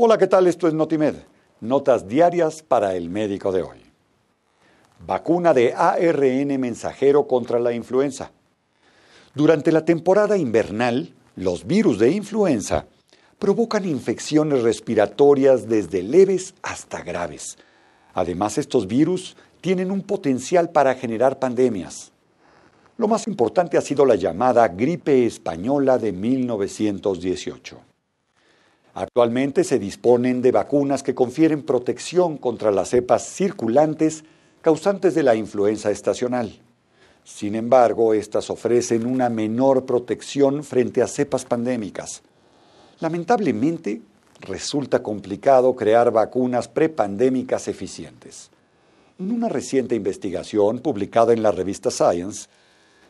Hola, ¿qué tal? Esto es Notimed. Notas diarias para el médico de hoy. Vacuna de ARN mensajero contra la influenza. Durante la temporada invernal, los virus de influenza provocan infecciones respiratorias desde leves hasta graves. Además, estos virus tienen un potencial para generar pandemias. Lo más importante ha sido la llamada gripe española de 1918. Actualmente se disponen de vacunas que confieren protección contra las cepas circulantes causantes de la influenza estacional. Sin embargo, estas ofrecen una menor protección frente a cepas pandémicas. Lamentablemente, resulta complicado crear vacunas prepandémicas eficientes. En una reciente investigación publicada en la revista Science,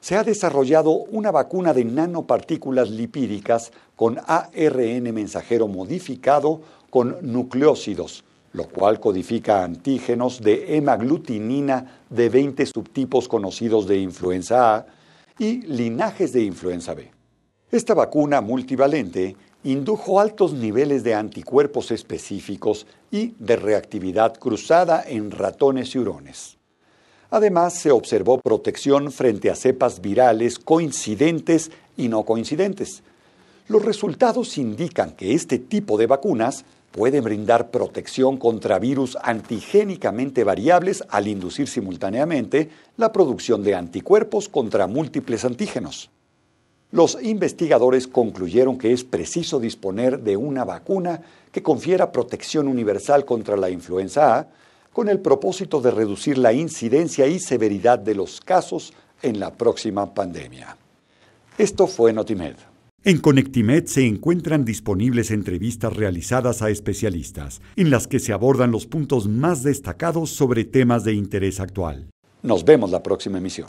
se ha desarrollado una vacuna de nanopartículas lipídicas con ARN mensajero modificado con nucleócidos, lo cual codifica antígenos de hemaglutinina de 20 subtipos conocidos de influenza A y linajes de influenza B. Esta vacuna multivalente indujo altos niveles de anticuerpos específicos y de reactividad cruzada en ratones y hurones. Además, se observó protección frente a cepas virales coincidentes y no coincidentes. Los resultados indican que este tipo de vacunas pueden brindar protección contra virus antigénicamente variables al inducir simultáneamente la producción de anticuerpos contra múltiples antígenos. Los investigadores concluyeron que es preciso disponer de una vacuna que confiera protección universal contra la influenza A, con el propósito de reducir la incidencia y severidad de los casos en la próxima pandemia. Esto fue Notimed. En Conectimed se encuentran disponibles entrevistas realizadas a especialistas, en las que se abordan los puntos más destacados sobre temas de interés actual. Nos vemos la próxima emisión.